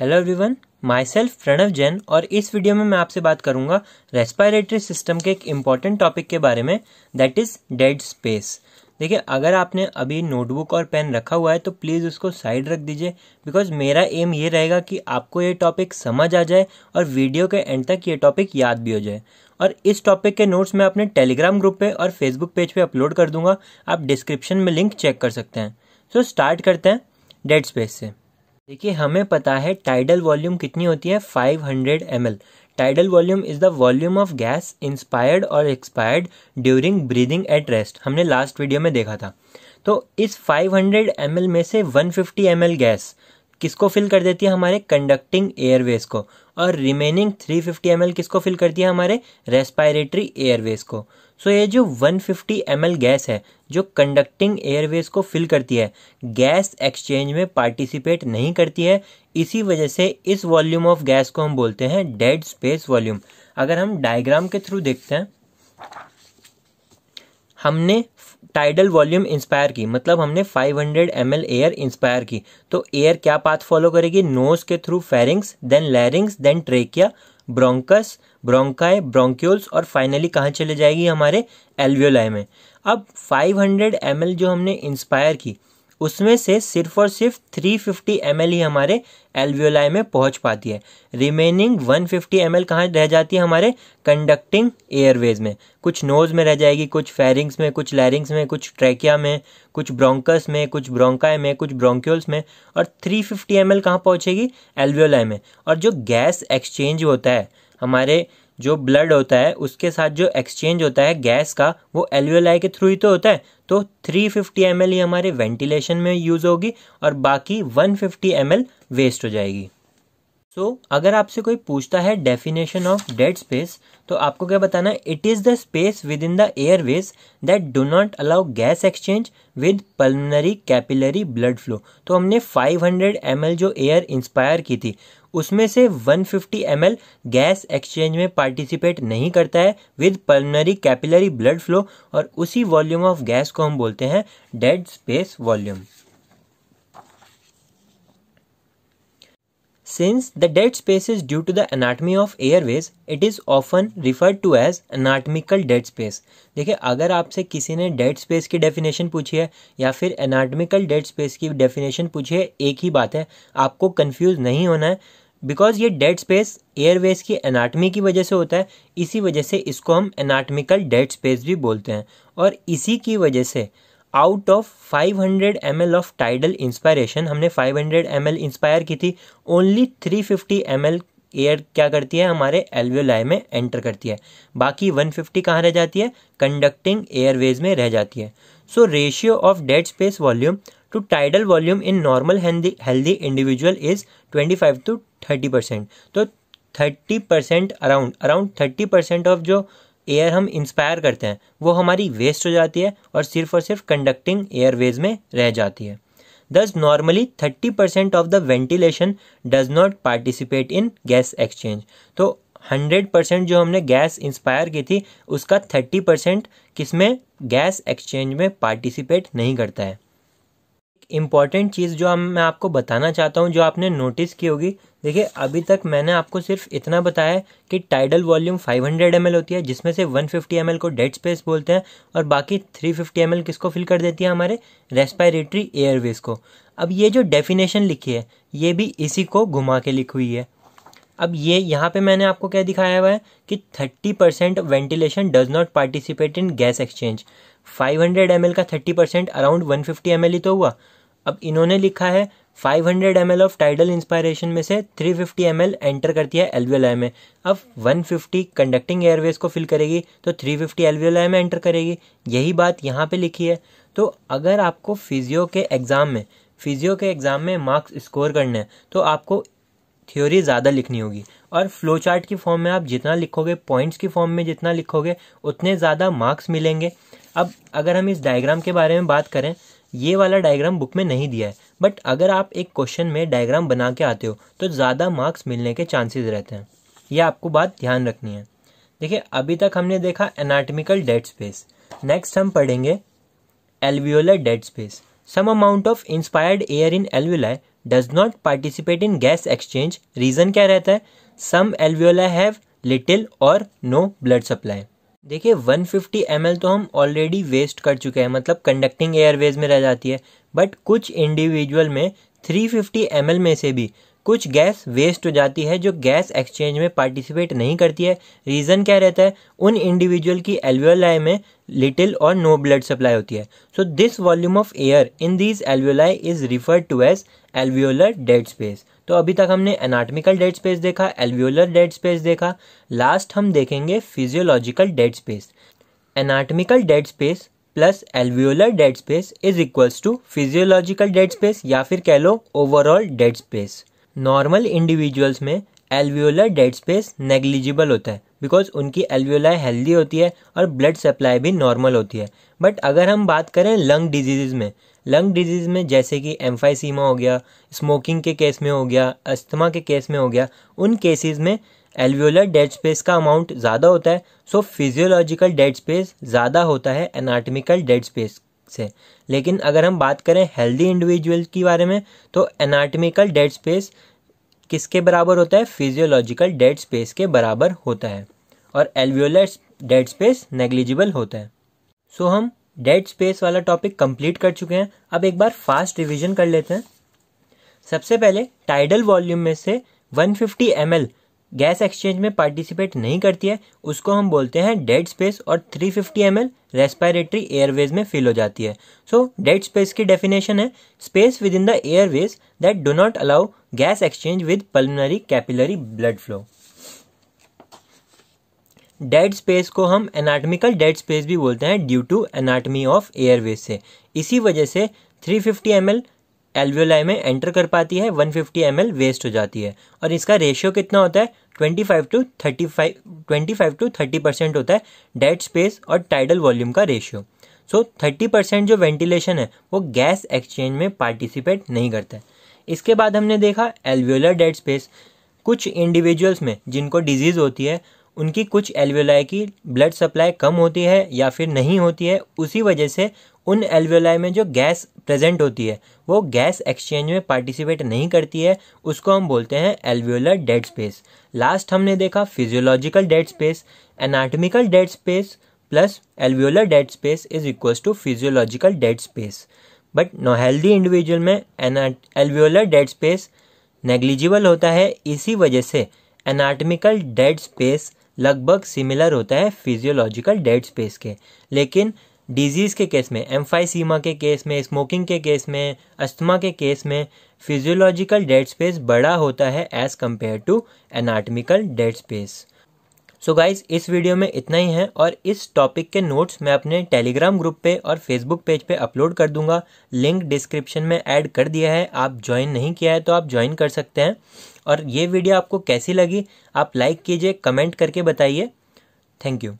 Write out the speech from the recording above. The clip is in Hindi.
Hello everyone myself Pranav Jain और इस वीडियो में मैं आपसे बात करूंगा रेस्पायरेटरी सिस्टम के एक इम्पॉर्टेंट टॉपिक के बारे में दैट इज़ डेड स्पेस देखिए अगर आपने अभी नोटबुक और पेन रखा हुआ है तो प्लीज़ उसको साइड रख दीजिए बिकॉज मेरा एम ये रहेगा कि आपको ये टॉपिक समझ आ जाए और वीडियो के एंड तक ये टॉपिक याद भी हो जाए और इस टॉपिक के नोट्स मैं अपने टेलीग्राम ग्रुप पे और फेसबुक पेज पे अपलोड कर दूंगा आप डिस्क्रिप्शन में लिंक चेक कर सकते हैं सो so, स्टार्ट करते हैं डेड स्पेस से देखिए हमें पता है टाइडल वॉल्यूम कितनी होती है 500 hundred M L tidal volume is the volume of gas inspired और expired during breathing at rest हमने लास्ट वीडियो में देखा था तो इस 500 हंड्रेड एम एल में से 150 फिफ्टी एम एल गैस किसको फिल कर देती है हमारे कंडक्टिंग एयरवेज को और रिमेनिंग 350 फिफ्टी एम एल किसको फिल करती है हमारे रेस्पायरेटरी एयरवेज को सो ये जो 150 फिफ्टी गैस है जो कंडक्टिंग एयरवेज को फिल करती है गैस एक्सचेंज में पार्टिसिपेट नहीं करती है इसी वजह से इस वॉल्यूम ऑफ गैस को हम बोलते हैं डेड स्पेस वॉल्यूम अगर हम डायग्राम के थ्रू देखते हैं हमने टाइडल वॉल्यूम इंस्पायर की मतलब हमने 500 हंड्रेड एयर इंस्पायर की तो एयर क्या पाथ फॉलो करेगी नोज के through pharynx then larynx then trachea bronchus bronchi bronchioles और फाइनली कहाँ चले जाएगी हमारे एल्वियोलाई में अब 500 एम जो हमने इंस्पायर की उसमें से सिर्फ और सिर्फ 350 फिफ्टी ही हमारे एल्वियोलाई में पहुंच पाती है रिमेनिंग 150 फिफ्टी एम एल कहाँ रह जाती है हमारे कंडक्टिंग एयरवेज में कुछ नोज़ में रह जाएगी कुछ फेरिंग्स में कुछ लैरिंग्स में कुछ ट्रैकिया में कुछ ब्रोंकस में कुछ ब्रोंकाय में कुछ ब्रोंक्यूल्स में और 350 फिफ्टी एम एल कहाँ पहुँचेगी एलवीओलाई में और जो गैस एक्सचेंज होता है हमारे जो ब्लड होता है उसके साथ जो एक्सचेंज होता है गैस का वो एलवीएलआई के थ्रू ही तो होता है तो 350 फिफ्टी एम ही हमारे वेंटिलेशन में यूज़ होगी और बाकी 150 फिफ्टी वेस्ट हो जाएगी सो so, अगर आपसे कोई पूछता है डेफिनेशन ऑफ डेड स्पेस तो आपको क्या बताना है it is the space within the airways that do not allow gas exchange with pulmonary capillary blood flow तो हमने 500 हंड्रेड जो एयर इंस्पायर की थी उसमें से 150 फिफ्टी गैस एक्सचेंज में पार्टिसिपेट नहीं करता है with pulmonary capillary blood flow और उसी वॉल्यूम ऑफ गैस को हम बोलते हैं dead space volume Since the dead space is due to the anatomy of airways, it is often referred to as anatomical dead space. देखिए अगर आपसे किसी ने डेड स्पेस की डेफिनेशन पूछी है या फिर एनाटमिकल डेड स्पेस की डेफिनेशन पूछी है एक ही बात है आपको कंफ्यूज नहीं होना है बिकॉज ये डेड स्पेस एयरवेज की एनाटमी की वजह से होता है इसी वजह से इसको हम एनाटमिकल डेड स्पेस भी बोलते हैं और इसी की वजह से out of 500 hundred M L of tidal inspiration हमने 500 हंड्रेड एम एल इंस्पायर की थी only 350 fifty M L air क्या करती है हमारे एल्वियोलाई में एंटर करती है बाकी 150 फिफ्टी कहाँ रह जाती है कंडक्टिंग एयरवेज में रह जाती है so ratio of dead space volume to tidal volume in normal healthy individual is 25 to 30 percent तो 30 percent around around 30 percent of जो एयर हम इंस्पायर करते हैं वो हमारी वेस्ट हो जाती है और सिर्फ और सिर्फ कंडक्टिंग एयरवेज में रह जाती है दस normally thirty percent of the ventilation does not participate in gas exchange तो हंड्रेड परसेंट जो हमने गैस इंस्पायर की थी उसका थर्टी परसेंट किसमें गैस एक्सचेंज में पार्टिसिपेट नहीं करता है इम्पॉर्टेंट चीज़ जो हम मैं आपको बताना चाहता हूँ जो आपने नोटिस की होगी देखिए अभी तक मैंने आपको सिर्फ इतना बताया कि टाइडल वॉल्यूम 500 हंड्रेड होती है जिसमें से 150 फिफ्टी को डेड स्पेस बोलते हैं और बाकी 350 फिफ्टी किसको फिल कर देती है हमारे रेस्पायरेटरी एयरवेज को अब ये जो डेफिनेशन लिखी है ये भी इसी को घुमा के लिखी हुई है अब ये यहाँ पे मैंने आपको क्या दिखाया हुआ है कि thirty percent ventilation does not participate in gas exchange five hundred M का thirty percent around one fifty M ही तो हुआ अब इन्होंने लिखा है 500 hundred M of tidal inspiration में से 350 फिफ्टी एम एंटर करती है एलवीएलआई में अब 150 कंडक्टिंग एयरवेज को फिल करेगी तो 350 फिफ्टी एलवीएलआई में एंटर करेगी यही बात यहाँ पे लिखी है तो अगर आपको फिजियो के एग्ज़ाम में फिजियो के एग्ज़ाम में मार्क्स स्कोर करने हैं तो आपको थ्योरी ज़्यादा लिखनी होगी और फ्लो चार्ट की फॉर्म में आप जितना लिखोगे पॉइंट्स की फॉर्म में जितना लिखोगे उतने ज़्यादा मार्क्स मिलेंगे अब अगर हम इस डायग्राम के बारे में बात करें ये वाला डायग्राम बुक में नहीं दिया है बट अगर आप एक क्वेश्चन में डायग्राम बना के आते हो तो ज़्यादा मार्क्स मिलने के चांसेस रहते हैं यह आपको बात ध्यान रखनी है देखिए अभी तक हमने देखा एनाटमिकल डेड स्पेस नेक्स्ट हम पढ़ेंगे alveolar dead space some amount of inspired air in alveoli does not participate in gas exchange reason क्या रहता है some alveoli have little or no blood supply देखिए 150 फिफ्टी तो हम ऑलरेडी वेस्ट कर चुके हैं मतलब कंडक्टिंग एयरवेज में रह जाती है बट कुछ इंडिविजुअल में 350 फिफ्टी में से भी कुछ गैस वेस्ट हो जाती है जो गैस एक्सचेंज में पार्टिसिपेट नहीं करती है रीज़न क्या रहता है उन इंडिविजुअल की एल्वियोलाई में little or no blood supply होती है so this volume of air in this alveoli is referred to as alveolar dead space तो अभी तक हमने एनाटमिकल डेड स्पेस देखा एल्वियोलर डेड स्पेस देखा लास्ट हम देखेंगे physiological dead space anatomical dead space plus alveolar dead space is equals to physiological dead space या फिर कह लो overall dead space normal individuals में एल्वियोलर डेड स्पेस नेग्लिजिबल होता है बिकॉज उनकी एल्वियोलाई हेल्दी होती है और ब्लड सप्लाई भी नॉर्मल होती है बट अगर हम बात करें लंग डिजीज़ में लंग डिजीज़ में जैसे कि एम्फाइसीमा हो गया स्मोकिंग के केस में हो गया अस्थमा के केस में हो गया उन केसेस में एल्वियोलर डेड स्पेस का अमाउंट ज़्यादा होता है सो फिजियोलॉजिकल डेड स्पेस ज़्यादा होता है एनाटमिकल डेड स्पेस है लेकिन अगर हम बात करें हेल्दी इंडिविजुअल के बारे में तो एनाटमिकल डेड स्पेस किसके बराबर होता है फिजियोलॉजिकल डेड स्पेस के बराबर होता है और एल्वियोलर डेड स्पेस नेग्लिजिबल होता है सो so, हम डेड स्पेस वाला टॉपिक कंप्लीट कर चुके हैं अब एक बार फास्ट रिविजन कर लेते हैं सबसे पहले टाइडल वॉल्यूम में से 150 फिफ्टी गैस एक्सचेंज में पार्टिसिपेट नहीं करती है उसको हम बोलते हैं डेड स्पेस और 350 फिफ्टी एम रेस्पायरेटरी एयरवेज में फिल हो जाती है सो डेड स्पेस की डेफिनेशन है space within the airways that do not allow gas exchange with pulmonary capillary blood flow dead space को हम एनाटमिकल डेड स्पेस भी बोलते हैं due to anatomy of airways से इसी वजह से 350 फिफ्टी एल्वियोलाई में एंटर कर पाती है 150 फिफ्टी वेस्ट हो जाती है और इसका रेशियो कितना होता है 25 टू 35 25 टू 30 परसेंट होता है डेड स्पेस और टाइडल वॉल्यूम का रेशियो सो थर्टी परसेंट जो वेंटिलेशन है वो गैस एक्सचेंज में पार्टिसिपेट नहीं करता है इसके बाद हमने देखा एल्वियोलर डेड स्पेस कुछ इंडिविजुअल्स में जिनको डिजीज़ होती है उनकी कुछ एल्वियोलाई की ब्लड सप्लाई कम होती है या फिर नहीं होती है उसी वजह से उन एल्वेलाई में जो गैस प्रेजेंट होती है वो गैस एक्सचेंज में पार्टिसिपेट नहीं करती है उसको हम बोलते हैं एल्वियोलर डेड स्पेस लास्ट हमने देखा physiological dead space anatomical dead space plus alveolar dead space is equal to physiological dead space but no healthy individual में एल्वियोलर डेड स्पेस नेग्लिजिबल होता है इसी वजह से एनाटॉमिकल डेड स्पेस लगभग सिमिलर होता है फिजियोलॉजिकल डेड स्पेस के लेकिन डिजीज़ के केस में एम्फाइसीमा के केस में स्मोकिंग के केस में अस्थमा के केस में फिजियोलॉजिकल डेड स्पेस बड़ा होता है as compared to anatomical dead space so guys इस वीडियो में इतना ही है और इस टॉपिक के नोट्स मैं अपने टेलीग्राम ग्रुप पे और फेसबुक पेज पे अपलोड कर दूंगा लिंक डिस्क्रिप्शन में ऐड कर दिया है आप ज्वाइन नहीं किया है तो आप ज्वाइन कर सकते हैं और ये वीडियो आपको कैसी लगी आप लाइक कीजिए कमेंट करके बताइए थैंक यू